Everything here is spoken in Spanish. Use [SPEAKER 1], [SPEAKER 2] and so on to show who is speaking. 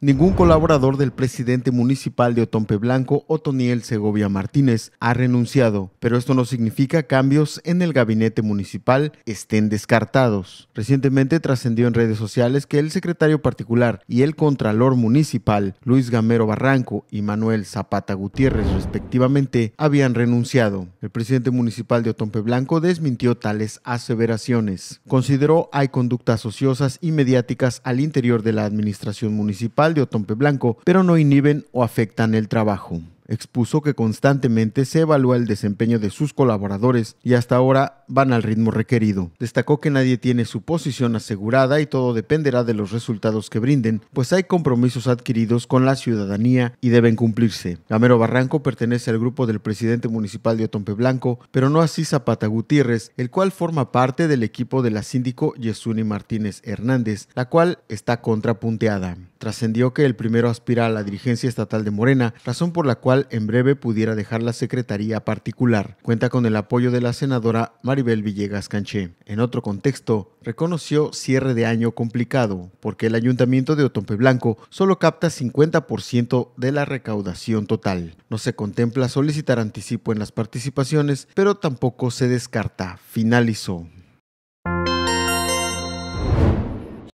[SPEAKER 1] Ningún colaborador del presidente municipal de Otompe Blanco, Otoniel Segovia Martínez, ha renunciado, pero esto no significa cambios en el gabinete municipal estén descartados. Recientemente trascendió en redes sociales que el secretario particular y el contralor municipal, Luis Gamero Barranco y Manuel Zapata Gutiérrez, respectivamente, habían renunciado. El presidente municipal de Otompe Blanco desmintió tales aseveraciones. Consideró hay conductas ociosas y mediáticas al interior de la administración municipal de Otompe blanco, pero no inhiben o afectan el trabajo. Expuso que constantemente se evalúa el desempeño de sus colaboradores y hasta ahora van al ritmo requerido. Destacó que nadie tiene su posición asegurada y todo dependerá de los resultados que brinden, pues hay compromisos adquiridos con la ciudadanía y deben cumplirse. Gamero Barranco pertenece al grupo del presidente municipal de Otompe Blanco, pero no así Zapata Gutiérrez, el cual forma parte del equipo de la síndico Yesuni Martínez Hernández, la cual está contrapunteada trascendió que el primero aspira a la dirigencia estatal de Morena, razón por la cual en breve pudiera dejar la secretaría particular. Cuenta con el apoyo de la senadora Maribel Villegas Canché. En otro contexto, reconoció cierre de año complicado, porque el ayuntamiento de Otompe Blanco solo capta 50% de la recaudación total. No se contempla solicitar anticipo en las participaciones, pero tampoco se descarta. Finalizó.